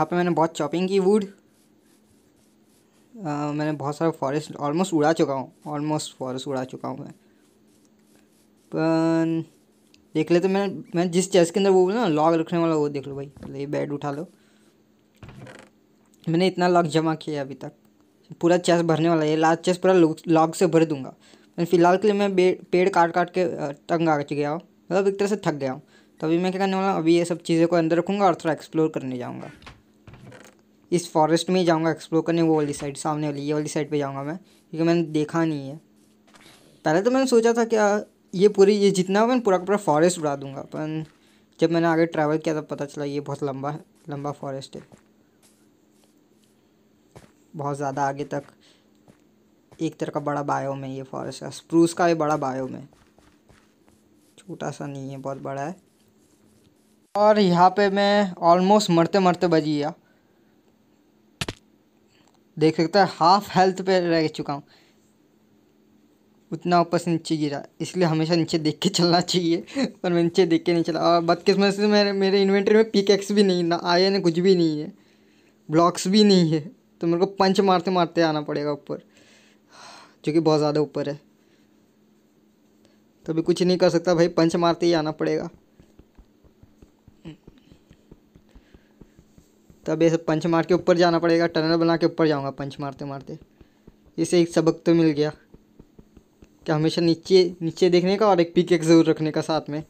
यहाँ पे मैंने बहुत चॉपिंग की वुड uh, मैंने बहुत सारा फॉरेस्ट ऑलमोस्ट उड़ा चुका हूँ ऑलमोस्ट फॉरेस्ट उड़ा चुका हूँ मैं पर देख लेते तो मैं मैं जिस चेस्ट के अंदर वो ना लॉग रखने वाला वो देख लो भाई ले बेड उठा लो मैंने इतना लॉग जमा किया अभी तक पूरा चेस्ट भरने वाला है लास्ट चेस्ट पूरा लॉग से भर दूंगा मैं फिलहाल के लिए मैं पेड़ काट काट के uh, तंग आ गया हूँ मतलब एक तरह से थक गया हूँ तो अभी मैं क्या करने वाला हूँ अभी ये सब चीज़ें को अंदर रखूँगा और थोड़ा एक्सप्लोर करने जाऊँगा इस फॉरेस्ट में ही जाऊँगा एक्सप्लोर करने वो वाली साइड सामने वाली ये वाली साइड पे जाऊँगा मैं क्योंकि मैंने देखा नहीं है पहले तो मैंने सोचा था क्या ये पूरी ये जितना मैं पूरा पूरा फॉरेस्ट उड़ा दूंगा पर जब मैंने आगे ट्रैवल किया तब पता चला ये बहुत लंबा है लंबा फॉरेस्ट है बहुत ज़्यादा आगे तक एक तरह का बड़ा बायो में ये फॉरेस्ट है स्प्रूस का भी बड़ा बायो में छोटा सा नहीं है बहुत बड़ा है और यहाँ पे मैं ऑलमोस्ट मरते मरते बजी गया देख सकता है हाफ हेल्थ पे रह चुका हूँ उतना ऊपर से नीचे गिरा इसलिए हमेशा नीचे देख के चलना चाहिए पर मैं नीचे देख के नहीं चला और बदकिस्मत से मेरे मेरे इन्वेंटर में पिक एक्स भी नहीं ना आए ना कुछ भी नहीं है ब्लॉक्स भी नहीं है तो मेरे को पंच मारते मारते आना पड़ेगा ऊपर जो कि बहुत ज़्यादा ऊपर है तो भी कुछ नहीं कर सकता भाई पंच मारते ही आना पड़ेगा तब ऐसे पंच मार के ऊपर जाना पड़ेगा टनल बना के ऊपर जाऊँगा पंच मारते मारते इसे एक सबक तो मिल गया कि हमेशा नीचे नीचे देखने का और एक पिक एक ज़रूर रखने का साथ में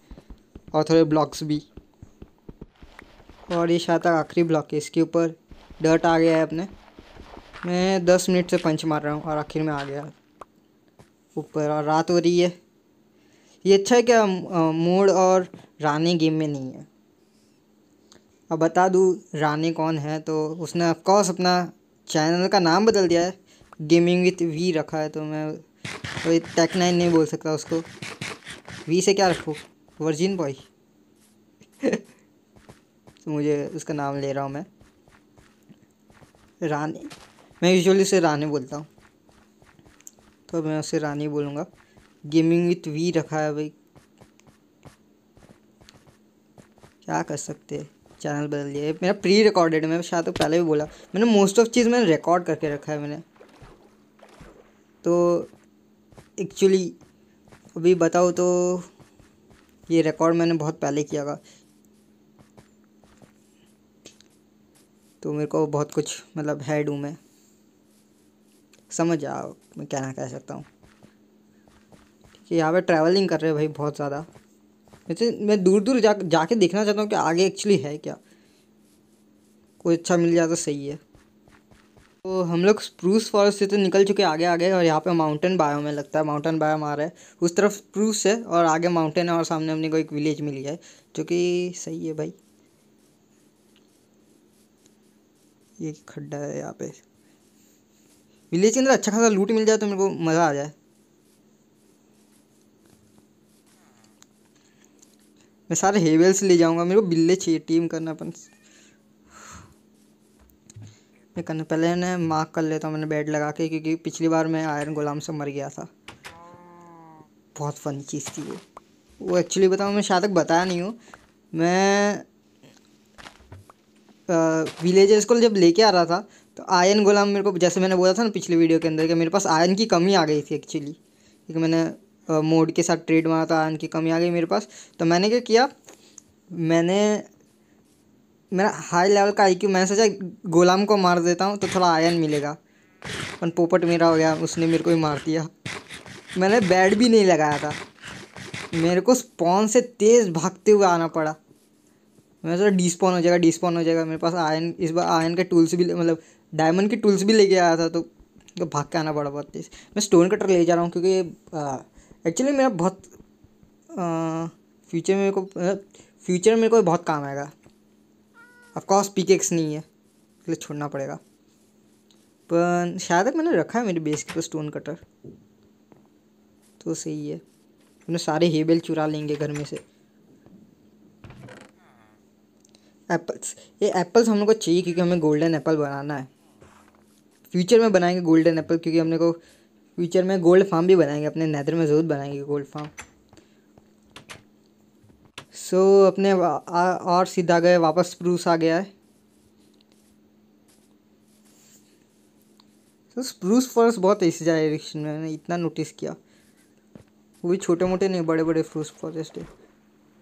और थोड़े ब्लॉक्स भी और ये शायद आखिरी ब्लॉक है इसके ऊपर डर्ट आ गया है अपने मैं दस मिनट से पंच मार रहा हूँ और आखिर में आ गया ऊपर और रात हो रही है ये अच्छा है क्या मोड और रानी गेम में नहीं है अब बता दूँ रानी कौन है तो उसने ऑफकोर्स अपना चैनल का नाम बदल दिया है गेमिंग विथ वी रखा है तो मैं कोई तो टेक नाइन नहीं बोल सकता उसको वी से क्या रखूँ वर्जिन बॉय तो मुझे उसका नाम ले रहा हूँ मैं रानी मैं यूजुअली उसे रानी बोलता हूँ तो मैं उसे रानी बोलूँगा गेमिंग विथ वी रखा है भाई क्या कर सकते हैं चैनल बदल दिया मेरा प्री रिकॉर्डेड है मैं शायद तो पहले भी बोला मैंने मोस्ट ऑफ चीज़ मैंने रिकॉर्ड करके रखा है मैंने तो एक्चुअली अभी बताओ तो ये रिकॉर्ड मैंने बहुत पहले किया था तो मेरे को बहुत कुछ मतलब है डू मैं समझ आओ मैं क्या ना कह सकता हूँ कि यहाँ पे ट्रैवलिंग कर रहे हैं भाई बहुत ज़्यादा वैसे मैं दूर दूर जा जाके देखना चाहता हूँ कि आगे एक्चुअली है क्या कोई अच्छा मिल जाए तो सही है तो हम लोग स्प्रूस फॉरेस्ट से तो निकल चुके आगे आगे और यहाँ पे माउंटेन बायो में लगता है माउंटेन बायो आ रहा है उस तरफ स्प्रूस है और आगे माउंटेन है और सामने हमने को एक विलेज मिल गया है जो कि सही है भाई ये खड्डा है यहाँ पे विलेज के अंदर अच्छा खासा लूट मिल जाए तो मेरे को मज़ा आ जाए मैं सारे हेवेल्स ले जाऊंगा मेरे को बिल्ले चाहिए टीम करना अपन मैं करना पहले ना मार्क कर लेता हूँ मैंने बेड लगा के क्योंकि पिछली बार मैं आयरन गुलाम से मर गया था बहुत फन चीज़ थी वो वो एक्चुअली बताऊँ मैं शायद तक बताया नहीं हूँ मैं विलेजर्स को जब लेके आ रहा था तो आयरन गुलाम मेरे को जैसे मैंने बोला था ना पिछले वीडियो के अंदर कि मेरे पास आयन की कमी आ गई थी एक्चुअली क्योंकि मैंने मोड के साथ ट्रेड मारा था आयरन की कमी आ गई मेरे पास तो मैंने क्या किया मैंने मेरा हाई लेवल का आई क्यू मैंने सोचा गुलाम को मार देता हूँ तो थोड़ा आयन मिलेगा पर पोपट मेरा हो गया उसने मेरे को ही मार दिया मैंने बैड भी नहीं लगाया था मेरे को स्पॉन से तेज़ भागते हुए आना पड़ा मैं सोचा डिस्पॉन हो जाएगा डिस्पॉन हो जाएगा मेरे पास आयन इस बार आयन के टूल्स भी मतलब डायमंड के टूल्स भी लेके आया था तो भाग के आना पड़ा बहुत तेज़ मैं स्टोन कटर ले जा रहा हूँ क्योंकि एक्चुअली मेरा बहुत फ्यूचर में मेरे को फ्यूचर में मेरे को बहुत काम आएगा ऑफकोर्स पी के नहीं है इसलिए छोड़ना पड़ेगा पर शायद मैंने रखा है मेरे बेस के पर स्टोन कटर तो सही है अपने सारे हेबेल चुरा लेंगे घर में से एप्पल्स ये एप्पल्स हम लोग को चाहिए क्योंकि हमें गोल्डन एप्पल बनाना है फ्यूचर में बनाएंगे गोल्डन एप्पल क्योंकि हमने को फ्यूचर में गोल्ड फार्म भी बनाएंगे अपने नैदर में ज़रूर बनाएंगे गोल्ड फार्म सो so, अपने और सीधा गए वापस स्प्रूस आ गया है सो so, स्प्रूस फॉरेस्ट बहुत है जा डायरेक्शन में मैंने इतना नोटिस किया वो भी छोटे मोटे नहीं बड़े बड़े फ्रूस फॉरेस्ट है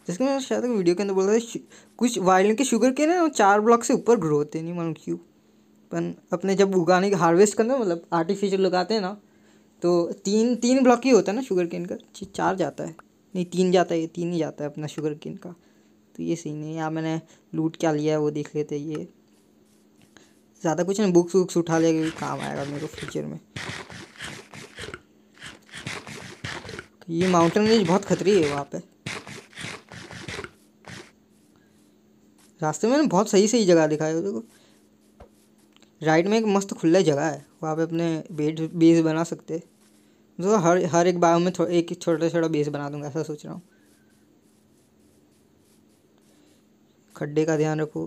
जिसके मैंने शायद वीडियो के अंदर बोला था कुछ वायलिन के शुगर के ना चार ब्लॉक से ऊपर ग्रो होते नहीं मालूम क्यों पर अपने जब उगाने के हार्वेस्ट करते मतलब आर्टिफिशियल लगाते हैं ना तो तीन तीन ब्लॉक ही होता है ना शुगर केन का चार जाता है नहीं तीन जाता है ये तीन ही जाता है अपना शुगर केन का तो ये सीन है यहाँ मैंने लूट क्या लिया है वो देख लेते ये ज़्यादा कुछ नहीं बुक्स वुक्स उठा लिया क्योंकि काम आएगा मेरे को फ्यूचर में तो ये माउंटेन रेंज बहुत खतरी है वहाँ पे रास्ते में बहुत सही सही जगह दिखाई देखो राइट में एक मस्त खुला जगह है वहाँ पे अपने बेड बेस बना सकते जो हर हर एक बाग में एक छोटा छोटा बेस बना दूंगा ऐसा सोच रहा हूँ खड्डे का ध्यान रखो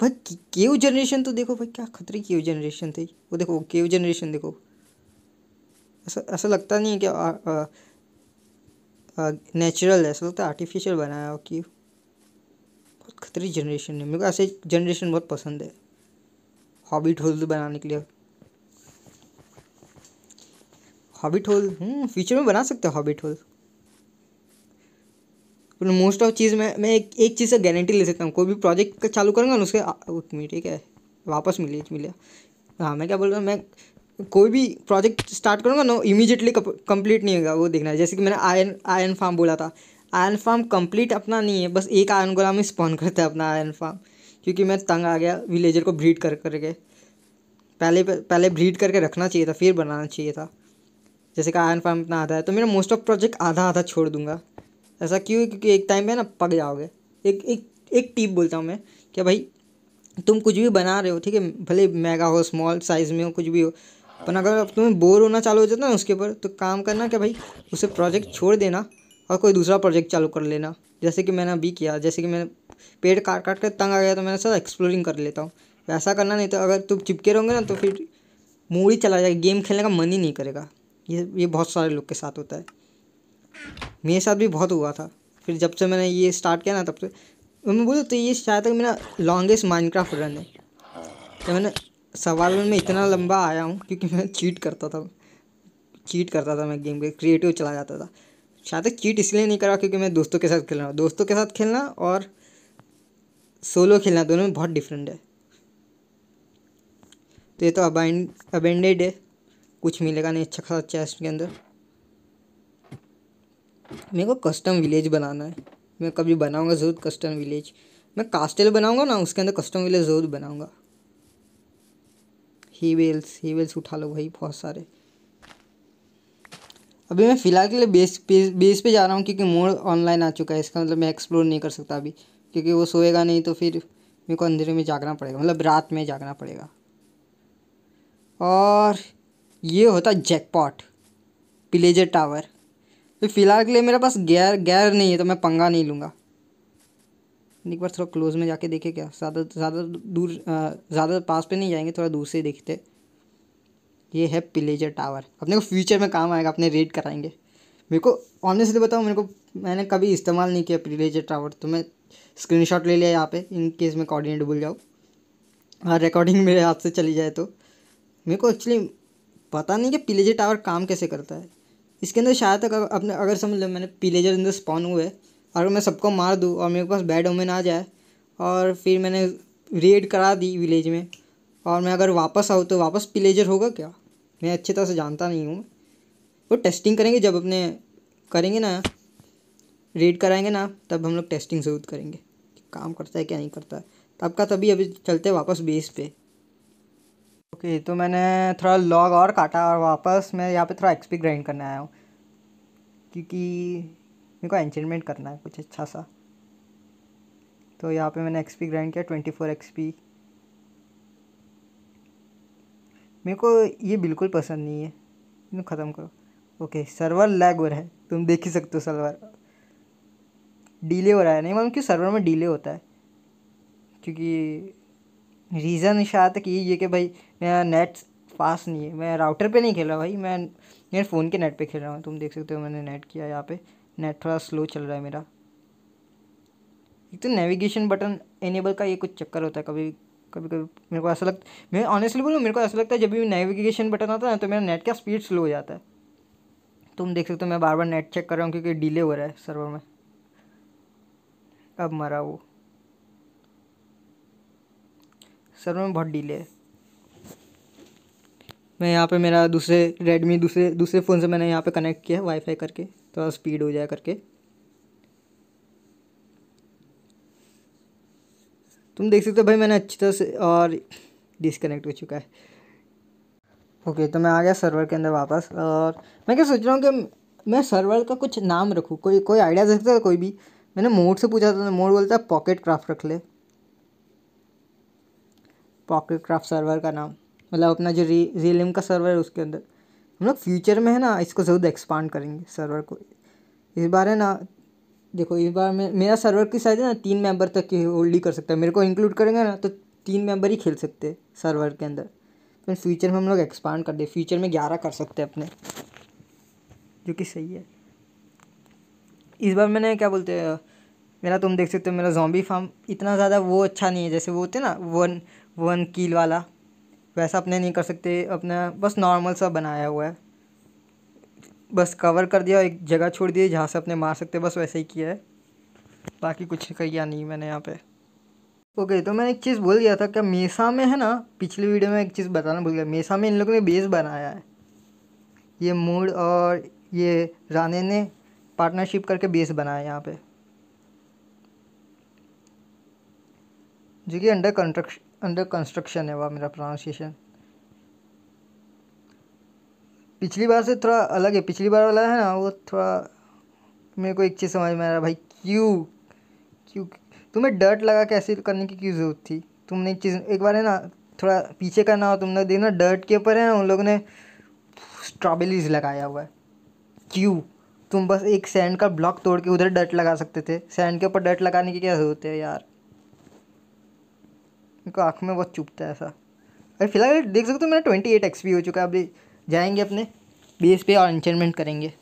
भाई केव जनरेशन तो देखो भाई क्या खतरे केव जनरेशन थी वो देखो केव जनरेशन देखो ऐसा ऐसा लगता नहीं है कि नेचुरल है ऐसा लगता है आर्टिफिशियल बनाया हो केव बहुत खतरी जनरेशन है मेरे को ऐसे जनरेशन बहुत पसंद है हॉबी ढोल बनाने के लिए हॉबिट होल फ्यूचर में बना सकते हो हॉबिट होल मोस्ट ऑफ चीज़ में मैं एक एक चीज़ से गारंटी ले सकता हूँ कोई भी प्रोजेक्ट का चालू करूँगा ना उसके ठीक है वापस मिले मिले हाँ मैं क्या बोल रहा हूँ मैं कोई भी प्रोजेक्ट स्टार्ट करूँगा ना इमीजिएटली कंप्लीट नहीं होगा वो देखना है जैसे कि मैंने आयन आयन फार्म बोला था आयन फार्म कंप्लीट अपना नहीं है बस एक आयन गोला में स्पॉन करता है अपना आयन फार्म क्योंकि मैं तंग आ गया विलेजर को ब्रीड कर करके पहले पहले ब्रीड करके रखना चाहिए था फिर बनाना चाहिए था जैसे कि आयरन फार्म इतना आता है तो मेरा मोस्ट ऑफ प्रोजेक्ट आधा आधा छोड़ दूंगा ऐसा क्यों क्योंकि एक टाइम पे ना पक जाओगे एक एक एक टिप बोलता हूँ मैं कि भाई तुम कुछ भी बना रहे हो ठीक है भले मेगा हो स्मॉल साइज़ में हो कुछ भी हो पर अगर तुम्हें बोर होना चालू हो जाता ना उसके ऊपर तो काम करना कि भाई उसे प्रोजेक्ट छोड़ देना और कोई दूसरा प्रोजेक्ट चालू कर लेना जैसे कि मैंने अभी किया जैसे कि मैंने पेड़ काट काट कर तंग आ गया तो मैंने सर एक्सप्लोरिंग कर लेता हूँ वैसा करना नहीं तो अगर तुम चिपके रहोगे ना तो फिर मूड ही चला जाएगा गेम खेलने का मन ही नहीं करेगा ये ये बहुत सारे लोग के साथ होता है मेरे साथ भी बहुत हुआ था फिर जब से मैंने ये स्टार्ट किया ना तब से मैं बोलूँ तो ये शायद तक मेरा लॉन्गेस्ट माइनक्राफ्ट रन है तो मैंने सवाल में इतना लंबा आया हूँ क्योंकि मैं चीट करता था चीट करता था मैं गेम के क्रिएटिव चला जाता था शायद तक चीट इसलिए नहीं करा क्योंकि मैं दोस्तों के साथ खेल रहा हूँ दोस्तों के साथ खेलना और सोलो खेलना दोनों में बहुत डिफरेंट है तो ये तो अबाइंड अबेंडेड है कुछ मिलेगा नहीं अच्छा खासा चेस्ट के अंदर मेरे को कस्टम विलेज बनाना है मैं कभी बनाऊंगा ज़रूर कस्टम विलेज मैं कास्टल बनाऊंगा ना उसके अंदर कस्टम विलेज ज़रूर बनाऊंगा ही वेल्स ही वेल्स उठा लो भाई बहुत सारे अभी मैं फ़िलहाल के लिए बेस पे बेस पे जा रहा हूँ क्योंकि मोड ऑनलाइन आ चुका है इसका मतलब मैं एक्सप्लोर नहीं कर सकता अभी क्योंकि वो सोएगा नहीं तो फिर मेरे को अंधेरे में जागना पड़ेगा मतलब रात में जागना पड़ेगा और ये होता जैकपॉट पिलेजर टावर तो फिलहाल के लिए मेरे पास गैर गैर नहीं है तो मैं पंगा नहीं लूँगा एक बार थोड़ा क्लोज में जाके देखे क्या ज़्यादा ज़्यादा दूर ज़्यादा पास पे नहीं जाएंगे थोड़ा दूर से देखते ये है पिलेजर टावर अपने को फ्यूचर में काम आएगा अपने रेड कराएंगे मेरे को ऑनेस्टली बताऊँ मेरे को मैंने कभी इस्तेमाल नहीं किया पिलेजर टावर तो मैं स्क्रीन ले लिया यहाँ पे इन केस मैं कोऑर्डिनेट भूल जाऊँ और रिकॉर्डिंग मेरे हाथ से चली जाए तो मेरे को एक्चुअली पता नहीं कि पिलेजर टावर काम कैसे करता है इसके अंदर शायद तक अपने अगर समझ लो मैंने पिलेजर अंदर स्पॉन हुए अगर मैं सबको मार दूँ और मेरे पास बैड ओमेन आ जाए और फिर मैंने रेड करा दी विलेज में और मैं अगर वापस आऊँ तो वापस पिलेजर होगा क्या मैं अच्छी तरह से जानता नहीं हूँ वो टेस्टिंग करेंगे जब अपने करेंगे ना रेड कराएंगे ना तब हम लोग टेस्टिंग जरूर करेंगे काम करता है क्या नहीं करता है तब का तभी अभी चलते हैं वापस बेस पे ओके okay, तो मैंने थोड़ा लॉग और काटा और वापस मैं यहाँ पे थोड़ा एक्सपी ग्राइंड करने आया हूँ क्योंकि मेरे को एंचमेंट करना है कुछ अच्छा सा तो यहाँ पे मैंने एक्सपी ग्राइंड किया ट्वेंटी फोर एक्सपी मेरे को ये बिल्कुल पसंद नहीं है इन्हें ख़त्म करो ओके सर्वर लैग हो रहा है तुम देख ही सकते हो सर्वर डिले हो रहा है नहीं मालूम क्यों सर्वर में डिले होता है क्योंकि रीज़न शायद कि ये कि भाई मेरा नेट फास्ट नहीं है मैं राउटर पे नहीं खेल रहा भाई मैं मेरे फ़ोन के नेट पे खेल रहा हूँ तुम देख सकते हो मैंने नेट किया यहाँ पे नेट थोड़ा स्लो चल रहा है मेरा एक तो नेविगेशन बटन इनेबल का ये कुछ चक्कर होता है कभी कभी कभी मेरे को ऐसा लगता मैं ऑनेस्टली बोलूँ मेरे को ऐसा लगता है जब भी नेविगेशन बटन आता है ना तो मेरा नेट का स्पीड स्लो हो जाता है तुम देख सकते हो मैं बार बार नेट चेक कर रहा हूँ क्योंकि डिले हो रहा है सर्वर में अब मरा वो सर्वर में बहुत डिले है मैं यहाँ पे मेरा दूसरे रेडमी दूसरे दूसरे फ़ोन से मैंने यहाँ पे कनेक्ट किया है वाईफाई करके थोड़ा तो स्पीड हो जाए करके तुम देख सकते हो भाई मैंने अच्छी तरह से और डिसकनेक्ट हो चुका है ओके तो मैं आ गया सर्वर के अंदर वापस और मैं क्या सोच रहा हूँ कि मैं सर्वर का कुछ नाम रखूँ कोई कोई आइडिया दे सकता है कोई भी मैंने मोड से पूछा था मोड बोलता है पॉकेट क्राफ्ट रख ले पॉकेट क्राफ्ट सर्वर का नाम मतलब अपना जो री रियलम का सर्वर है उसके अंदर हम लोग फ्यूचर में है ना इसको ज़रूर एक्सपांड करेंगे सर्वर को इस बार है ना देखो इस बार में मेरा सर्वर की साइज है ना तीन मेंबर तक की होल्ड ही कर सकता है मेरे को इंक्लूड करेंगे ना तो तीन मेंबर ही खेल सकते हैं सर्वर के अंदर फिर तो फ्यूचर में हम लोग एक्सपांड कर दे फ्यूचर में ग्यारह कर सकते हैं अपने जो कि सही है इस बार मैंने क्या बोलते हैं मेरा तुम देख सकते हो मेरा जॉम्बी फार्म इतना ज़्यादा वो अच्छा नहीं है जैसे वो होते ना वन वन कील वाला वैसा अपने नहीं कर सकते अपना बस नॉर्मल सा बनाया हुआ है बस कवर कर दिया एक जगह छोड़ दी जहाँ से अपने मार सकते बस वैसे ही किया है बाकी कुछ किया नहीं मैंने यहाँ पे ओके तो मैंने एक चीज़ बोल दिया था क्या मेसा में है ना पिछली वीडियो में एक चीज़ बताना भूल गया मेसा में इन लोगों ने बेस बनाया है ये मूड और ये राने ने पार्टनरशिप करके बेस बनाया यहाँ पे जो कि अंडर कंस्ट्रक्शन अंडर कंस्ट्रक्शन है वह मेरा प्रोनाउंसिएशन पिछली बार से थोड़ा अलग है पिछली बार वाला है ना वो थोड़ा मेरे को एक चीज़ समझ में आ रहा भाई क्यों क्यों तुम्हें डर्ट लगा कैसे करने की क्यों ज़रूरत थी तुमने एक चीज़ एक बार है ना थोड़ा पीछे का हो तुमने देखना डर्ट के ऊपर है ना उन लोगों ने स्ट्रॉबेरीज लगाया हुआ है क्यों तुम बस एक सैंड का ब्लॉक तोड़ के उधर डर्ट लगा सकते थे सैंड के ऊपर डर्ट लगाने की क्या ज़रूरत है यार मेरे आँख में बहुत चुपता है ऐसा अरे फिलहाल देख सकते हो मेरा ट्वेंटी एट एक्सपी हो चुका है अभी जाएंगे अपने बेस पे और इंचमेंट करेंगे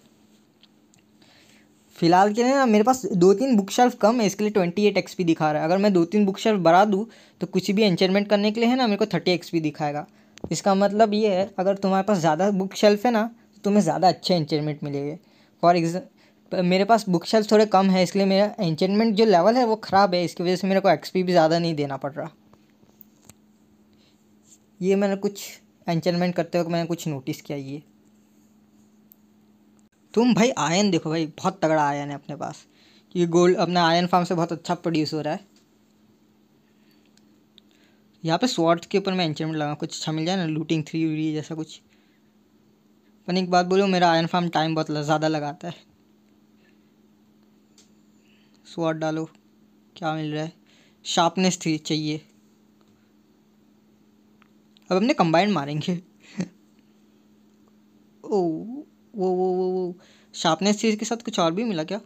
फ़िलहाल के लिए ना मेरे पास दो तीन बुक शेल्फ कम है इसके लिए ट्वेंटी एट एक्सपी दिखा रहा है अगर मैं दो तीन बुक शेल्फ बढ़ा दूँ तो कुछ भी एंचमेंट करने के लिए है ना मेरे को थर्टी एक्स दिखाएगा इसका मतलब ये है अगर तुम्हारे पास ज़्यादा बुक शेल्फ है ना तो तुम्हें ज़्यादा अच्छे एंचमेंट मिलेंगे फॉर एग्जाम मेरे पास बुक शेल्फ थोड़े कम है इसलिए मेरा एंचमेंट जो लेवल है वो ख़राब है इसकी वजह से मेरे को एक्सपी भी ज़्यादा नहीं देना पड़ रहा ये मैंने कुछ एंचरमेंट करते वक्त मैंने कुछ नोटिस किया ये तुम भाई आयन देखो भाई बहुत तगड़ा आयन है अपने पास ये गोल्ड अपना आयन फार्म से बहुत अच्छा प्रोड्यूस हो रहा है यहाँ पे स्वॉर्ड के ऊपर मैं एंचरमेंट लगा कुछ अच्छा मिल जाए ना लूटिंग थ्री वी जैसा कुछ पर एक बात बोलो मेरा आयन फार्म टाइम बहुत ज़्यादा लगाता है स्वॉर्ड डालो क्या मिल रहा है शार्पनेस थी चाहिए अब हमने कंबाइंड मारेंगे ओ वो वो वो वो शार्पनेस चीज़ के साथ कुछ और भी मिला क्या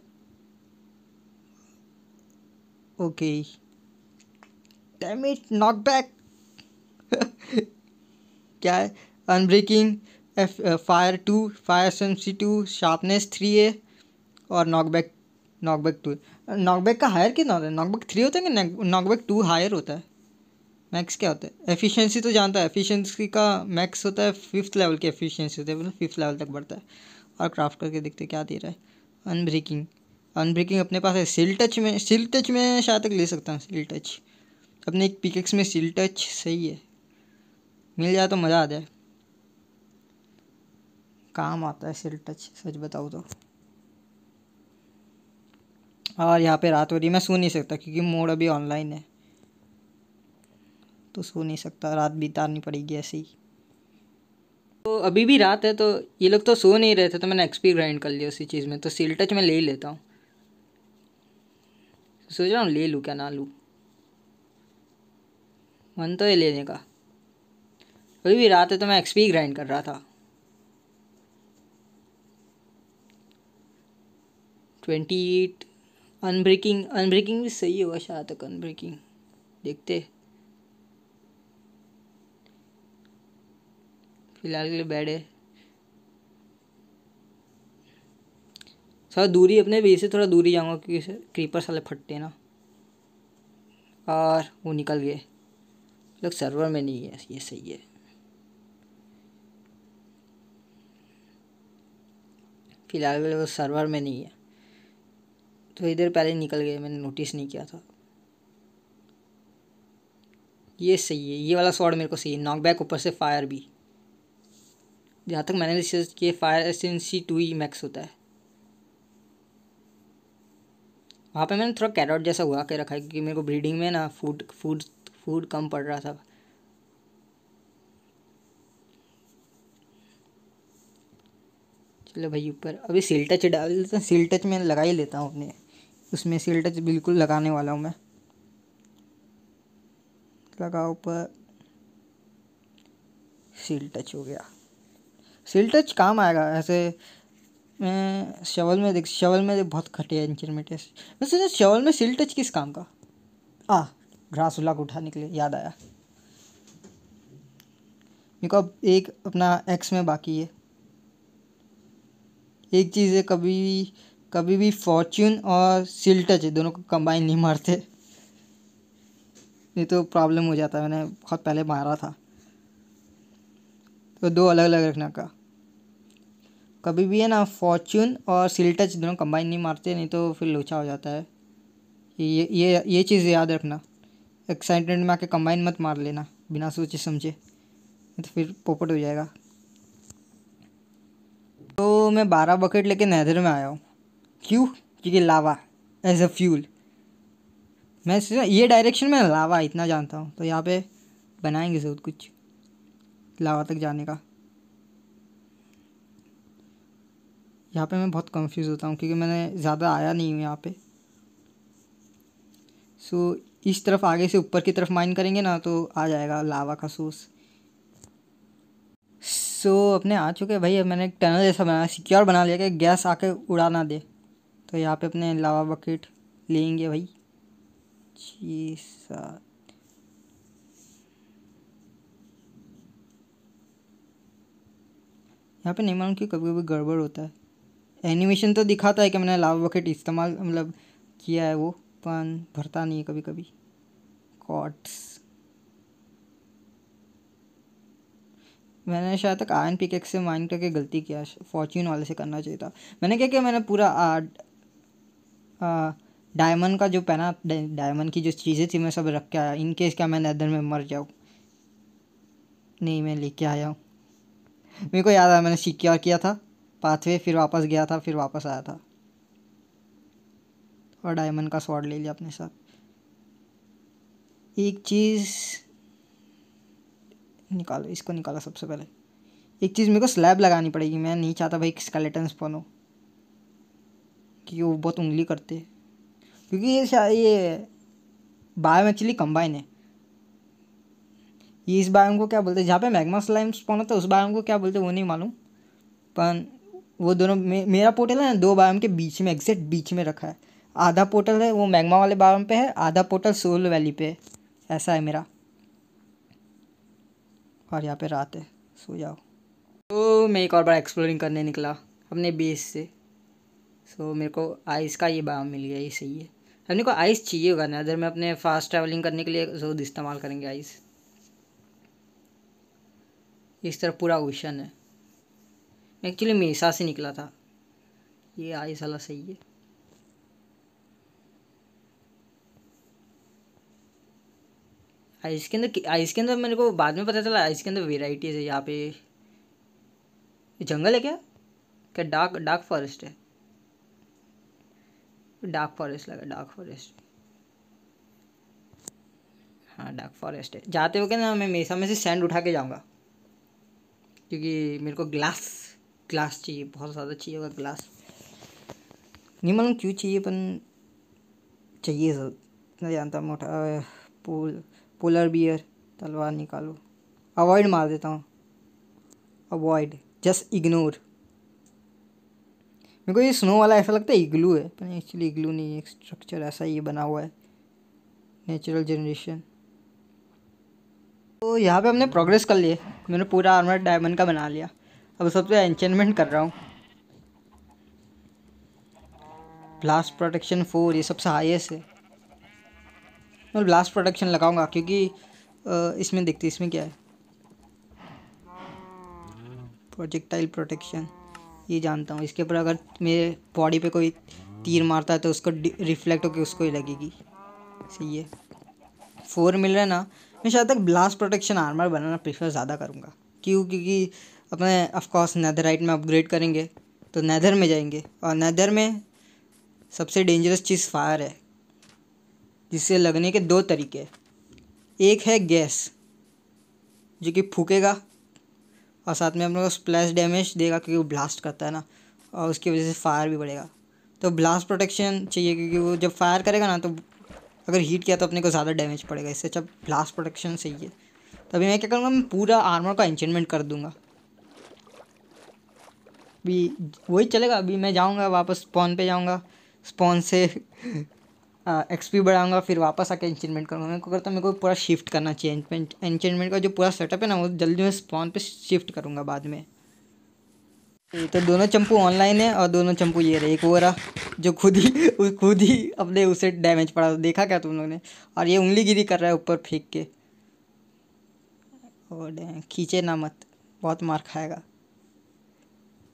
okay damage it not back क्या है unbreaking F fire two fire S C two sharpness three A और नॉकबैक नॉकबैक टू नॉकबैक का हायर कितना होता है नॉकबैक थ्री होता है कि नॉकबैक टू हायर होता है मैक्स क्या होता है एफिशिएंसी तो जानता है एफिशिएंसी का मैक्स होता है फिफ्थ लेवल की एफिशिएंसी होती है फिफ्थ मतलब लेवल तक बढ़ता है और क्राफ्ट करके देखते क्या दे रहा है अनब्रेकिंग अनब्रेकिंग अपने पास है सिल टच में सिल टच में शायद तक ले सकता हूँ सिल टच अपने एक पिकेक्स में सिल टच सही है मिल जाए तो मज़ा आ जाए काम आता है सिल टच सच बताऊँ तो और यहाँ पे रात हो रही मैं सो नहीं सकता क्योंकि मोड अभी ऑनलाइन है तो सो नहीं सकता रात बितानी पड़ेगी ऐसे ही तो अभी भी रात है तो ये लोग तो सो नहीं रहे थे तो मैंने एक्सपी ग्राइंड कर लिया उसी चीज़ में तो सील टच में ले ही लेता हूँ सोच रहा हूँ ले लूँ क्या ना लूँ मन तो है लेने का अभी भी रात है तो मैं एक्सपी ग्राइंड कर रहा था ट्वेंटी एट अनब्रेकिंग अनब्रेकिंग भी सही होगा शायद तक अनब्रेकिंग देखते फिलहाल के लिए बैड है थोड़ा दूरी अपने भी से थोड़ा दूरी जाऊंगा क्योंकि क्रीपर साले फटते ना और वो निकल गए लोग मतलब सर्वर में नहीं है ये सही है फिलहाल वो सर्वर में नहीं है तो इधर पहले निकल गए मैंने नोटिस नहीं किया था ये सही है ये वाला शॉट मेरे को सही है नॉकबैक ऊपर से फायर भी जहाँ तक मैंने रिसर्च किया फायर एसेंसी टू ई मैक्स होता है वहाँ पे मैंने थोड़ा कैरेट जैसा उगा के रखा है क्योंकि मेरे को ब्रीडिंग में ना फूड फूड फूड कम पड़ रहा था चलो भाई ऊपर अभी सील टच डाल देता हूँ सील टच में लगा ही लेता हूँ अपने उसमें सील टच बिल्कुल लगाने वाला हूँ मैं लगाओ पर सील टच हो गया सिल टच काम आएगा ऐसे मैं शवल में देख शवल में देख बहुत घटिया टेस्ट मैं सोचा शवल में सिल टच किस काम का आ घास उल्ला को उठाने के लिए याद आया मेरे को अब एक अपना एक्स में बाकी है एक चीज़ है कभी भी कभी भी फॉर्च्यून और सिल टच दोनों को कंबाइन नहीं मारते नहीं तो प्रॉब्लम हो जाता मैंने बहुत पहले मारा था तो दो अलग अलग रखना का कभी भी है ना फॉर्च्यून और सिल टच दोनों कंबाइन नहीं मारते नहीं तो फिर लोचा हो जाता है ये ये ये चीज़ याद रखना एक्साइटमेंट में आके कंबाइन मत मार लेना बिना सोचे समझे तो फिर पोपट हो जाएगा तो मैं बारह बकेट लेके नैदर में आया हूँ क्यों क्योंकि लावा एज अ फ्यूल मैं ये डायरेक्शन में लावा इतना जानता हूँ तो यहाँ पे बनाएंगे जरूर कुछ लावा तक जाने का यहाँ पे मैं बहुत कंफ्यूज होता हूँ क्योंकि मैंने ज़्यादा आया नहीं हूँ यहाँ पे सो so, इस तरफ आगे से ऊपर की तरफ माइन करेंगे ना तो आ जाएगा लावा का सोर्स सो so, अपने आ चुके भाई मैंने एक टनल जैसा बनाया सिक्योर बना लिया कि गैस आके उड़ा ना दे तो यहाँ पे अपने लावा बकेट लेंगे भाई जी सर यहाँ पे नहीं मालूम क्यों कभी कभी गड़बड़ होता है एनिमेशन तो दिखाता है कि मैंने लावा बकेट इस्तेमाल मतलब किया है वो पन भरता नहीं है कभी कभी कॉट्स मैंने शायद तक आयन पिक से माइन करके गलती किया फॉर्च्यून वाले से करना चाहिए था मैंने क्या किया मैंने पूरा डायमंड का जो पहना डायमंड की जो चीज़ें थी मैं सब रख के आया इनकेस क्या मैं नदर में मर जाऊँ नहीं मैं लेके आया हूँ મેકો યાદ આ મેને Schick your کیا تھا pathway Phir pass ગયા થા ફિર પાસ આયા થા વો ડાયમંડ કા સ્વોર્ડ લે લીયા અપને સાથ એક ચીઝ નિકાલો इसको निकाला सबसे पहले एक चीज મેકો સ્લેબ લગાની પડેગી મે નહીં ચાહતા ભાઈ स्केलेटन स्पॉन हो ક્યુ બહુત ઉંગલી કરતે હૈ ક્યોકી યે યે બાય મે एक्चुअली કમ્બાઈન ये इस बायोम को क्या बोलते हैं जहाँ पे मैग्मा स्लाइम स्पॉन होता है उस बायोम को क्या बोलते हैं वो नहीं मालूम पर वो दोनों मे, मेरा पोर्टल है ना दो बायोम के बीच में एग्जैक्ट बीच में रखा है आधा पोर्टल है वो मैग्मा वाले बायोम पे है आधा पोर्टल सोल वैली पे है ऐसा है मेरा और यहाँ पे रात है सो जाओ तो मैं एक और बार एक्सप्लोरिंग करने निकला अपने बेस से सो मेरे को आइस का ये बायोम मिल गया ये सही है अपने को आइस चाहिए होगा ना अगर मैं अपने फास्ट ट्रैवलिंग करने के लिए जरूर इस्तेमाल करेंगे आइस इस तरह पूरा क्वेश्चन है एक्चुअली मीसा से निकला था ये आई साला सही है आइस के अंदर आइस के अंदर मेरे को बाद में पता चला आइस के अंदर वेराइटीज़ है यहाँ पे जंगल है क्या क्या डार्क डार्क फॉरेस्ट है डार्क फॉरेस्ट लगा डार्क फॉरेस्ट हाँ डार्क फॉरेस्ट है जाते हो क्या ना मैं मेसा में से सैंड उठा के जाऊँगा क्योंकि मेरे को ग्लास ग्लास चाहिए बहुत ज़्यादा चाहिए होगा ग्लास नहीं मालूम क्यों चाहिए अपन चाहिए सर इतना जानता मोटा पोल पोलर बियर तलवार निकालो अवॉइड मार देता हूँ अवॉइड जस्ट इग्नोर मेरे को ये स्नो वाला ऐसा लगता है इग्लू है पर एक्चुअली इग्लू नहीं है स्ट्रक्चर ऐसा ही बना हुआ है नेचुरल जनरेशन तो यहाँ पे हमने प्रोग्रेस कर लिए मैंने पूरा आर्मर डायमंड का बना लिया अब सबसे एंचमेंट कर रहा हूँ ब्लास्ट प्रोटेक्शन फोर ये सबसे हाईएस्ट है मैं ब्लास्ट प्रोटेक्शन लगाऊंगा क्योंकि इसमें दिखती इसमें क्या है प्रोजेक्टाइल प्रोटेक्शन ये जानता हूँ इसके ऊपर अगर मेरे बॉडी पे कोई तीर मारता है तो उसको रिफ्लेक्ट होकर उसको ही लगेगी सही है फोर मिल रहा है ना मैं शायद तक ब्लास्ट प्रोटेक्शन आर्मर बनाना प्रेफर ज़्यादा करूँगा क्यों क्योंकि अपने ऑफकोर्स नैदराइट में अपग्रेड करेंगे तो नैदर में जाएंगे और नैदर में सबसे डेंजरस चीज़ फायर है जिससे लगने के दो तरीके एक है गैस जो कि फूकेगा और साथ में हम लोग स्प्लैश डैमेज देगा क्योंकि वो ब्लास्ट करता है ना और उसकी वजह से फायर भी बढ़ेगा तो ब्लास्ट प्रोटेक्शन चाहिए क्योंकि वो जब फायर करेगा ना तो अगर हीट किया तो अपने को ज़्यादा डैमेज पड़ेगा इससे अच्छा ब्लास्ट प्रोटेक्शन है तभी मैं क्या करूँगा मैं पूरा आर्मर का इंचेंटमेंट कर दूँगा अभी वही चलेगा अभी मैं जाऊँगा वापस स्पॉन पे जाऊँगा स्पॉन से एक्सपी बढ़ाऊँगा फिर वापस आके इंचमेंट करूँगा मेरे को करता मेरे को पूरा शिफ्ट करना चाहिए इंचेंटमेंट का जो पूरा सेटअप है ना वो जल्दी मैं स्पॉन पर शिफ्ट करूँगा बाद में ये तो दोनों चंपू ऑनलाइन है और दोनों चंपू ये रहे एक वो रहा जो खुद ही खुद ही अपने उसे डैमेज पड़ा देखा क्या तुम लोगों ने और ये उंगली गिरी कर रहा है ऊपर फेंक के और खींचे ना मत बहुत मार खाएगा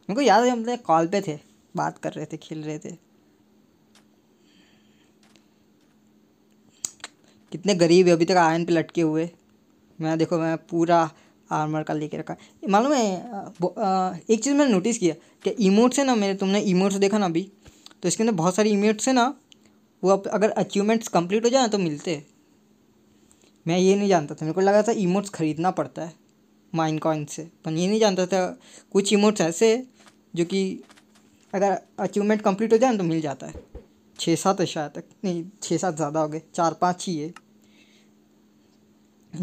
मेरे को याद है हम लोग कॉल पे थे बात कर रहे थे खेल रहे थे कितने गरीब है अभी तक आयन पे लटके हुए मैं देखो मैं पूरा आर्मर का लेके रखा है मालूम है एक चीज़ मैंने नोटिस किया कि इमोट्स है ना मैंने तुमने इमोट्स देखा ना अभी तो इसके अंदर बहुत सारी इमोट्स है ना वो अब अगर अचीवमेंट्स कंप्लीट हो जाए तो मिलते हैं मैं ये नहीं जानता था मेरे को लगा था इमोट्स ख़रीदना पड़ता है माइन कॉइन से पर ये नहीं जानता था कुछ इमोट्स ऐसे जो कि अगर अचीवमेंट कंप्लीट हो जाए तो मिल जाता है छः सात है शायद तक नहीं छः सात ज़्यादा हो गए चार पाँच ही है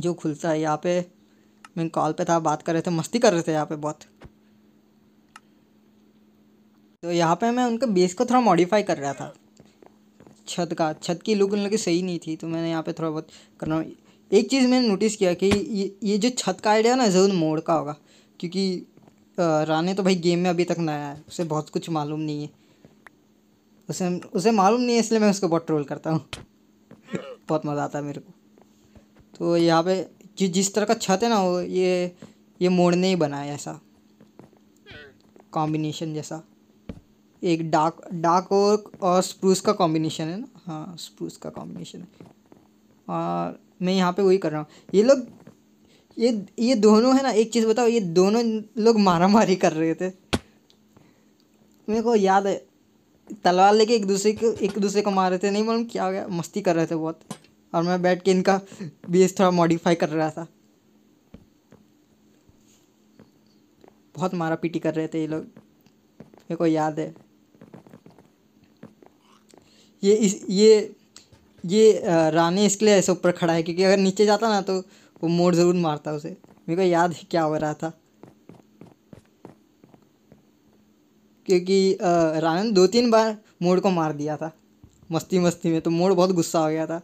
जो खुलता है यहाँ पे मैं कॉल पे था बात कर रहे थे मस्ती कर रहे थे यहाँ पे बहुत तो यहाँ पे मैं उनके बेस को थोड़ा मॉडिफाई कर रहा था छत का छत की लुक उन की सही नहीं थी तो मैंने यहाँ पे थोड़ा बहुत करना एक चीज़ मैंने नोटिस किया कि ये ये जो छत का आइडिया ना ज़रूर मोड़ का होगा क्योंकि राने तो भाई गेम में अभी तक नया है उसे बहुत कुछ मालूम नहीं है उसे उसे मालूम नहीं है इसलिए मैं उसको बहुत ट्रोल करता हूँ बहुत मज़ा आता है मेरे को तो यहाँ पे जो जिस तरह का छत है ना वो ये ये मोड़ ने ही बनाया ऐसा कॉम्बिनेशन जैसा एक डार्क डार्क और, और स्प्रूस का कॉम्बिनेशन है ना हाँ स्प्रूस का कॉम्बिनेशन है और मैं यहाँ पे वही कर रहा हूँ ये लोग ये ये दोनों है ना एक चीज़ बताओ ये दोनों लोग मारा मारी कर रहे थे मेरे को याद है तलवार लेके एक दूसरे को एक दूसरे को मार रहे थे नहीं मालूम क्या हो गया मस्ती कर रहे थे बहुत और मैं बैठ के इनका बेस थोड़ा मॉडिफाई कर रहा था बहुत मारा पीटी कर रहे थे ये लोग मेरे को याद है ये इस ये ये रानी इसके लिए ऐसे ऊपर खड़ा है क्योंकि अगर नीचे जाता ना तो वो मोड़ ज़रूर मारता उसे मेरे को याद है क्या हो रहा था क्योंकि राना ने दो तीन बार मोड़ को मार दिया था मस्ती मस्ती में तो मोड़ बहुत गुस्सा हो गया था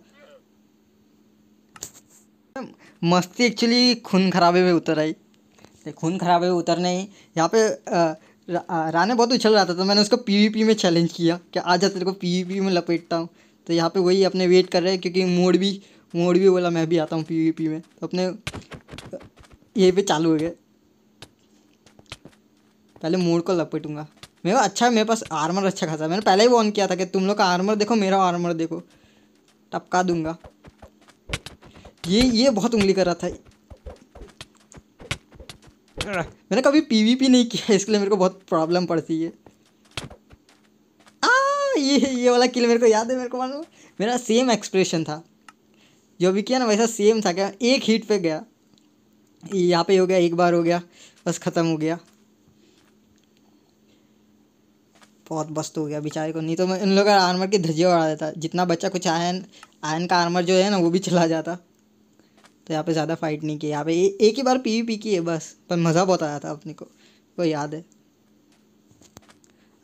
मस्ती एक्चुअली खून खराबे में उतर आई खून खराबे में उतरने ही यहाँ पे आ, राणा बहुत उछल रहा था तो मैंने उसको पीवीपी में चैलेंज किया कि आ तेरे को पीवीपी में लपेटता हूँ तो यहाँ पे वही अपने वेट कर रहे हैं क्योंकि मोड़ भी मोड़ भी बोला मैं भी आता हूँ पीवीपी में तो अपने यहीं पे चालू हो गए पहले मोड़ को लपेटूंगा मेरे अच्छा मेरे पास आर्मर अच्छा खासा मैंने पहले ही वॉन किया था कि तुम लोग का आर्मर देखो मेरा आर्मर देखो टपका दूंगा ये ये बहुत उंगली कर रहा था मैंने कभी पीवीपी नहीं किया इसलिए मेरे को बहुत प्रॉब्लम पड़ती है आ ये ये वाला किल मेरे को याद है मेरे को मालूम मेरा सेम एक्सप्रेशन था जो भी किया ना वैसा सेम था क्या एक हीट पे गया यहाँ पे हो गया एक बार हो गया बस ख़त्म हो गया बहुत बस्त हो गया बेचारे को नहीं तो मैं इन लोगों का आर्मर की धजिया उड़ा देता जितना बच्चा कुछ आयन आयन का आर्मर जो है ना वो भी चला जाता तो यहाँ पे ज़्यादा फाइट नहीं की यहाँ पे एक ही बार पी पी की है बस पर मज़ा बहुत आया था अपने को वो याद है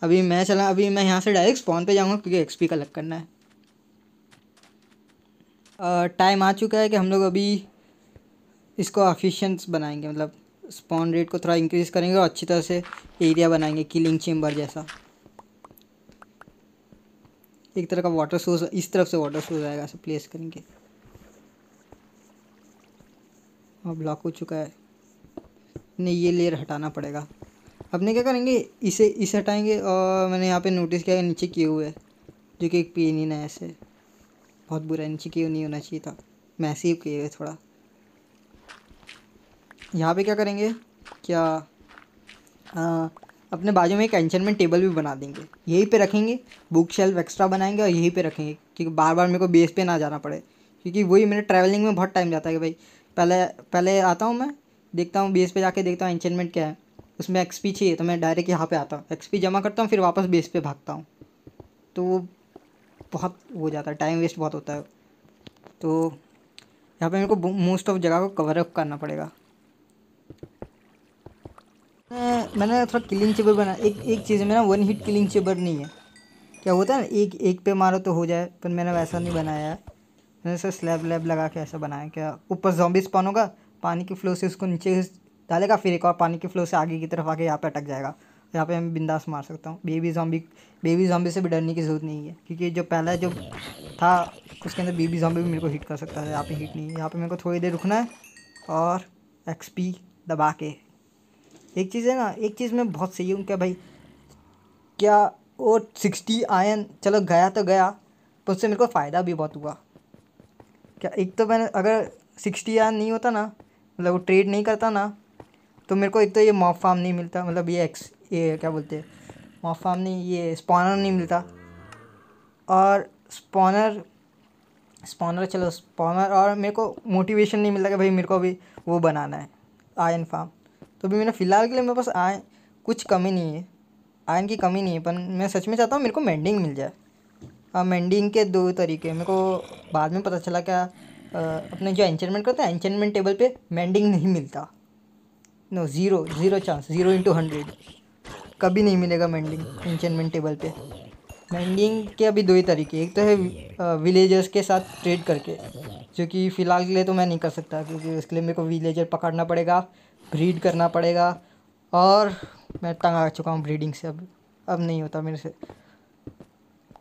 अभी मैं चला अभी मैं यहाँ से डायरेक्ट स्पॉन पे जाऊँगा क्योंकि एक्सपी लग करना है टाइम आ चुका है कि हम लोग अभी इसको एफिशिएंट्स बनाएंगे मतलब स्पॉन रेट को थोड़ा इंक्रीज़ करेंगे और अच्छी तरह से एरिया बनाएंगे किलिंग चेम्बर जैसा एक तरह का वाटर सोर्स इस तरफ से वाटर सोर्स आएगा ऐसे प्लेस करेंगे और ब्लॉक हो चुका है नहीं ये लेयर हटाना पड़ेगा अपने क्या करेंगे इसे इसे हटाएंगे और मैंने यहाँ पे नोटिस किया नीचे किए हुए जो कि एक पी नहीं ना ऐसे बहुत बुरा है नीचे क्यों नहीं होना चाहिए था मैं किए हुए थोड़ा यहाँ पे क्या करेंगे क्या आ, अपने बाजू में एक एंचनमेंट टेबल भी बना देंगे यहीं पे रखेंगे बुक शेल्फ एक्स्ट्रा बनाएंगे और यहीं पे रखेंगे क्योंकि बार बार मेरे को बेस पे ना जाना पड़े क्योंकि वही मेरे ट्रैवलिंग में बहुत टाइम जाता है कि भाई पहले पहले आता हूँ मैं देखता हूँ बेस पे जाके देखता हूँ एंचेंटमेंट क्या है उसमें एक्सपी चाहिए तो मैं डायरेक्ट यहाँ पे आता हूँ एक्सपी जमा करता हूँ फिर वापस बेस पे भागता हूँ तो वो बहुत हो जाता है टाइम वेस्ट बहुत होता है तो यहाँ पे मेरे को मोस्ट ऑफ जगह को कवर अप करना पड़ेगा मैंने थोड़ा क्लिंग चेबर बना एक एक चीज़ में ना वन हिट क्लिंग चेबर नहीं है क्या होता है ना एक एक पे मारो तो हो जाए पर मैंने वैसा नहीं बनाया है जैसे स्लैब लैब लगा के ऐसा बनाया क्या ऊपर जॉम्बी स्पॉन होगा पानी के फ्लो से उसको नीचे डालेगा फिर एक और पानी के फ्लो से आगे की तरफ आके यहाँ पे अटक जाएगा यहाँ पे मैं बिंदास मार सकता हूँ बेबी जॉम्बी बेबी जॉम्बी से भी डरने की ज़रूरत नहीं है क्योंकि जो पहला जो था उसके अंदर बेबी जॉम्बी भी मेरे को हिट कर सकता है यहाँ पे हिट नहीं है यहाँ पे मेरे को थोड़ी देर रुकना है और एक्सपी दबा के एक चीज़ है ना एक चीज़ मैं बहुत सही हूँ क्या भाई क्या वो सिक्सटी आयन चलो गया तो गया पर उससे मेरे को फ़ायदा भी बहुत हुआ क्या एक तो मैंने अगर सिक्सटी या नहीं होता ना मतलब वो ट्रेड नहीं करता ना तो मेरे को एक तो ये मॉफ फार्म नहीं मिलता मतलब ये एक्स ये क्या बोलते हैं मॉफ फार्म नहीं ये स्पॉनर नहीं मिलता और स्पॉनर स्पॉनर चलो स्पॉनर और मेरे को मोटिवेशन नहीं मिलता कि भाई मेरे को अभी वो बनाना है आयन फार्म तो अभी मैंने फ़िलहाल के लिए मेरे पास आयन कुछ कमी नहीं है आयन की कमी नहीं है पर मैं सच में चाहता हूँ मेरे को मेंडिंग मिल जाए मेंडिंग के दो तरीके मेरे को बाद में पता चला क्या अपने जो एंचनमेंट करते हैं एंचनमेंट टेबल पे मेंडिंग नहीं मिलता no zero zero chance zero into hundred कभी नहीं मिलेगा मेंडिंग एंचनमेंट टेबल पे मेंडिंग के अभी दो ही तरीके एक तो है विलेजर्स के साथ ट्रेड करके जो कि फ़िलहाल के लिए तो मैं नहीं कर सकता क्योंकि उसके लिए मेरे को विलेजर पकड़ना पड़ेगा ब्रीड करना पड़ेगा और मैं तंग आ चुका हूँ ब्रीडिंग से अब अब नहीं होता मेरे से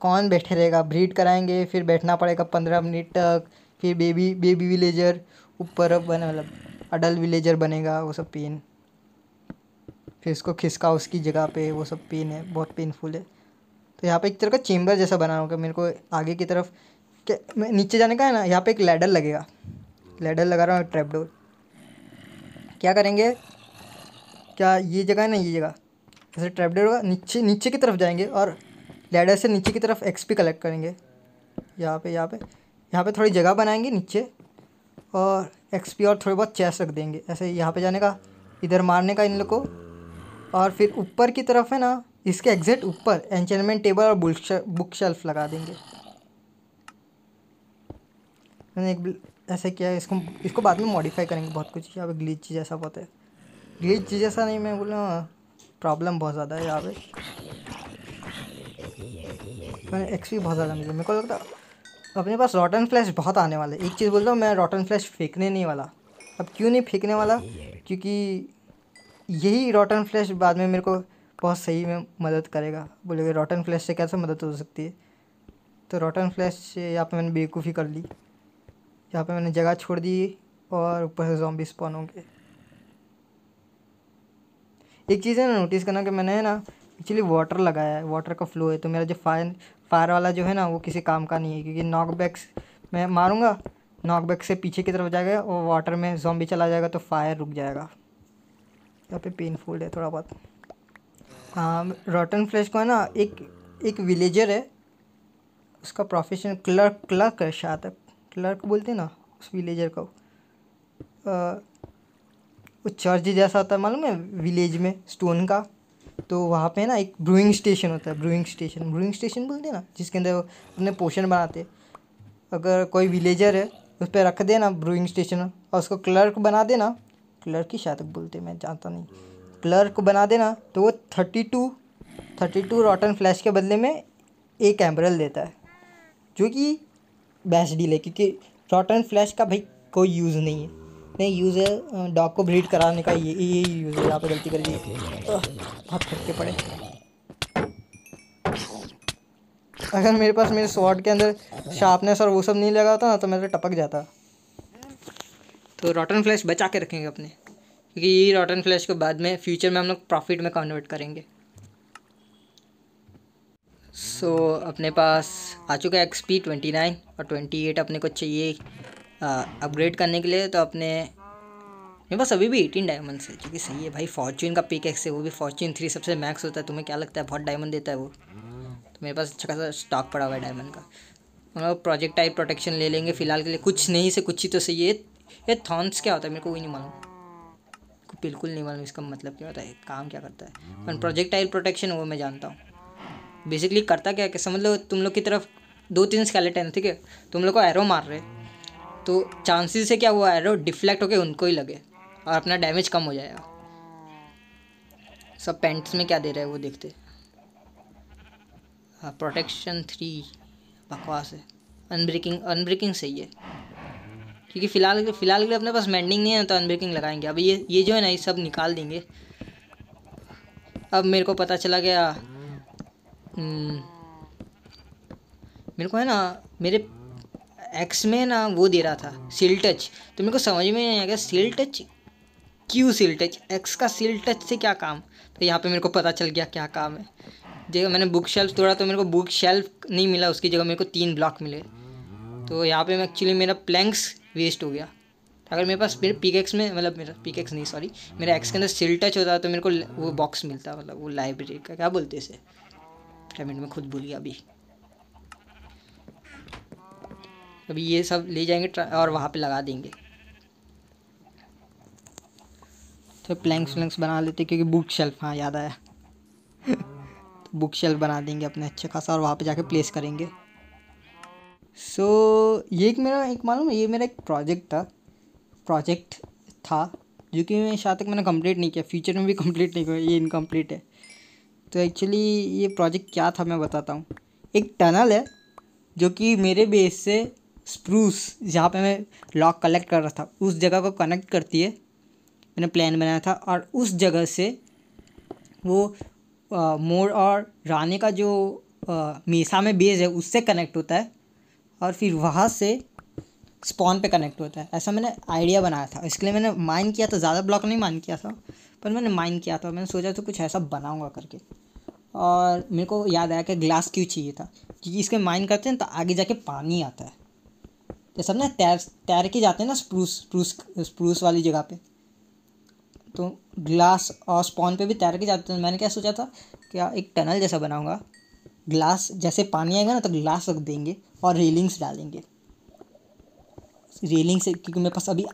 कौन बैठे रहेगा ब्रीड कराएंगे फिर बैठना पड़ेगा पंद्रह मिनट तक फिर बेबी बेबी विलेजर ऊपर बने मतलब अडल विलेजर बनेगा वो सब पेन फिर इसको खिसका उसकी जगह पे वो सब पेन है बहुत पेनफुल है तो यहाँ पे एक तरह का चेम्बर जैसा बना होगा मेरे को आगे की तरफ नीचे जाने का है ना यहाँ पे एक लैडर लगेगा लैडर लगा रहा हूँ ट्रैपडोर क्या करेंगे क्या ये जगह है ना ये जगह जैसे ट्रैपडोर होगा नीचे नीचे की तरफ जाएंगे और लेडर से नीचे की तरफ एक्सपी कलेक्ट करेंगे यहाँ पे यहाँ पे यहाँ पे थोड़ी जगह बनाएंगे नीचे और एक्सपी और थोड़े बहुत चेस रख देंगे ऐसे यहाँ पे जाने का इधर मारने का इन लोग को और फिर ऊपर की तरफ है ना इसके एग्जैक्ट ऊपर एंटेनमेंट टेबल और बुक शेल्फ लगा देंगे मैंने एक ऐसे किया इसको इसको बाद में मॉडिफाई करेंगे बहुत कुछ यहाँ पे चीज़ ऐसा बहुत है चीज़ जैसा नहीं मैं बोला प्रॉब्लम बहुत ज़्यादा है यहाँ पे मैंने एक्सपी बहुत ज़्यादा मिली मेरे को लगता अपने पास रॉटन फ्लैश बहुत आने वाला है एक चीज़ बोल रहा हूँ मैं रॉटन फ्लैश फेंकने नहीं वाला अब क्यों नहीं फेंकने वाला क्योंकि यही रॉटन फ्लैश बाद में मेरे को बहुत सही में मदद करेगा बोलोगे रॉटन फ्लैश से कैसे मदद हो सकती है तो रॉटन फ्लैश से यहाँ पर मैंने बेवकूफ़ी कर ली यहाँ पर मैंने जगह छोड़ दी और ऊपर से जॉम्बी स्पॉन होंगे एक चीज़ है ना नोटिस करना कि मैंने ना एक्चुअली वाटर लगाया है वाटर का फ्लो है तो मेरा जो फायर फायर वाला जो है ना वो किसी काम का नहीं है क्योंकि नॉक बैक्स मैं मारूंगा नॉक बैक से पीछे की तरफ जाएगा और वाटर में जॉम्बी चला जाएगा तो फायर रुक जाएगा यहाँ पे पेनफुल है थोड़ा बहुत हाँ रॉटन फ्लैश को है ना एक एक विलेजर है उसका प्रोफेशन क्लर्क क्लर्क है शायद क्लर्क बोलते हैं ना उस विलेजर को वो चर्च जैसा होता है मालूम है विलेज में स्टोन का तो वहाँ पे ना एक ब्रूइंग स्टेशन होता है ब्रूइंग स्टेशन ब्रूइंग स्टेशन बोलते हैं ना जिसके अंदर अपने पोषण बनाते अगर कोई विलेजर है उस पर रख देना ब्रूइंग स्टेशन और उसको क्लर्क बना देना क्लर्क ही शायद बोलते मैं जानता नहीं क्लर्क बना देना तो वो thirty two thirty two rotten flesh के बदले में एक एम्बरल देता है जो कि बेस्ट डील है क्योंकि रॉटन फ्लैश का भाई कोई यूज़ नहीं है नहीं यूज़ है डॉग को ब्रीड कराने का ये ये यूज़ है यहाँ पे गलती कर दी बहुत फेंक के पड़े अगर मेरे पास मेरे स्वाड के अंदर शार्पनेस और वो सब नहीं लगा होता ना तो मैं तो टपक जाता तो रॉटन फ्लैश बचा के रखेंगे अपने क्योंकि ये रॉटन फ्लैश को बाद में फ्यूचर में हम लोग प्रॉफिट में कन्वर्ट करेंगे सो so, अपने पास आ चुका है एक्सपी ट्वेंटी नाइन और ट्वेंटी एट अपने को चाहिए अपग्रेड हाँ, करने के लिए तो अपने मेरे पास अभी भी एटीन डायमंड्स है जो कि सही है भाई फॉर्चून का पिक एक्स है वो भी फॉर्चून थ्री सबसे मैक्स होता है तुम्हें क्या लगता है बहुत डायमंड देता है वो तो मेरे पास अच्छा खासा स्टॉक पड़ा हुआ है डायमंड का मतलब प्रोजेक्ट टाइप प्रोटेक्शन ले लेंगे फिलहाल के लिए कुछ नहीं से कुछ ही तो सही है ये थॉन्स क्या होता है मेरे को वही नहीं मालूम बिल्कुल नहीं मालूम इसका मतलब क्या होता है काम क्या करता है पर प्रोजेक्टाइल प्रोटेक्शन वो मैं जानता हूँ बेसिकली करता क्या कि समझ लो तुम लोग की तरफ दो तीन स्केलेटन ठीक है तुम लोग को एरो मार रहे तो चांसेस से क्या हुआ एरो डिफ्लेक्ट होकर उनको ही लगे और अपना डैमेज कम हो जाएगा सब पेंट्स में क्या दे रहा है वो देखते हाँ प्रोटेक्शन थ्री बकवास है अनब्रेकिंग अनब्रेकिंग सही है क्योंकि फ़िलहाल फ़िलहाल के लिए अपने पास मेंडिंग नहीं है तो अनब्रेकिंग लगाएंगे अब ये ये जो है ना ये सब निकाल देंगे अब मेरे को पता चला गया हम्म, मेरे को है ना मेरे एक्स में ना वो दे रहा था सिल टच तो मेरे को समझ में नहीं गया सील टच क्यू सिल टच एक्स का सिल टच से क्या काम तो यहाँ पे मेरे को पता चल गया क्या काम है जगह मैंने बुक शेल्फ तोड़ा तो मेरे को बुक शेल्फ नहीं मिला उसकी जगह मेरे को तीन ब्लॉक मिले तो यहाँ पे एक्चुअली मेरा प्लैंक्स वेस्ट हो गया अगर मेरे पास मेरे पिकेक्स में मतलब मेरा पीकेक्स नहीं सॉरी मेरा एक्स के अंदर सिल टच होता तो मेरे को वो बॉक्स मिलता मतलब वो लाइब्रेरी का क्या बोलते इसे कमेंट में खुद भूल गया अभी अभी ये सब ले जाएंगे और वहाँ पे लगा देंगे तो प्लैंक्स हाँ। व्लैंक्स बना लेते क्योंकि बुक शेल्फ हाँ याद आया तो बुक शेल्फ बना देंगे अपने अच्छे खासा और वहाँ पे जाके प्लेस करेंगे सो so, ये एक मेरा एक मालूम ये मेरा एक प्रोजेक्ट था प्रोजेक्ट था जो कि मैं शायद तक मैंने कंप्लीट नहीं किया फ्यूचर में भी कंप्लीट नहीं किया ये इनकम्प्लीट है तो एक्चुअली ये प्रोजेक्ट क्या था मैं बताता हूँ एक टनल है जो कि मेरे बेस से स्प्रूस जहाँ पे मैं लॉक कलेक्ट कर रहा था उस जगह को कनेक्ट करती है मैंने प्लान बनाया था और उस जगह से वो मोर और रानी का जो आ, मीसा में बेज है उससे कनेक्ट होता है और फिर वहाँ से स्पॉन पे कनेक्ट होता है ऐसा मैंने आइडिया बनाया था इसके लिए मैंने माइन किया था ज़्यादा ब्लॉक नहीं माइन किया था पर मैंने माइन किया था मैंने सोचा तो कुछ ऐसा बनाऊंगा करके और मेरे को याद आया कि ग्लास क्यों चाहिए था क्योंकि इसके माइन करते हैं तो आगे जाके पानी आता है ये सब ना तैर तैर के जाते हैं ना स्प्रूस स्प्रूस स्प्रूस वाली जगह पे तो ग्लास और स्पॉन पे भी तैर के जाते हैं मैंने क्या सोचा था क्या एक टनल जैसा बनाऊंगा ग्लास जैसे पानी आएगा ना तो ग्लास रख देंगे और रेलिंग्स डालेंगे रेलिंग से क्योंकि मेरे पास अभी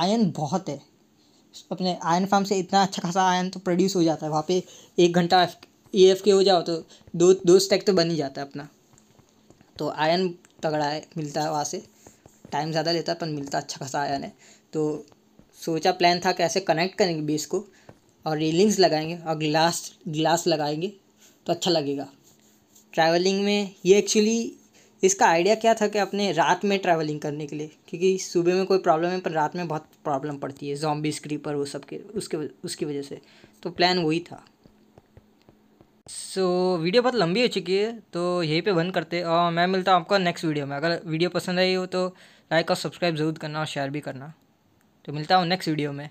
आयन बहुत है अपने आयन फार्म से इतना अच्छा खासा आयन तो प्रोड्यूस हो जाता है वहाँ पे एक घंटा ई एफ के हो जाओ तो दो दो स्टैक तो बन ही जाता है अपना तो आयन तगड़ा है मिलता है वहाँ से टाइम ज़्यादा लेता पर मिलता अच्छा खासा आया ने तो सोचा प्लान था कैसे कनेक्ट करेंगे बेस को और रेलिंग्स लगाएंगे और ग्लास ग्लास लगाएंगे तो अच्छा लगेगा ट्रैवलिंग में ये एक्चुअली इसका आइडिया क्या था कि अपने रात में ट्रैवलिंग करने के लिए क्योंकि सुबह में कोई प्रॉब्लम है पर रात में बहुत प्रॉब्लम पड़ती है जॉम्बी स्क्रीपर वो सब के उसके उसकी वजह से तो प्लान वही था सो so, वीडियो बहुत लंबी हो चुकी है तो यहीं पे बंद करते और मैं मिलता हूँ आपको नेक्स्ट वीडियो में अगर वीडियो पसंद आई हो तो लाइक और सब्सक्राइब ज़रूर करना और शेयर भी करना तो मिलता हूँ नेक्स्ट वीडियो में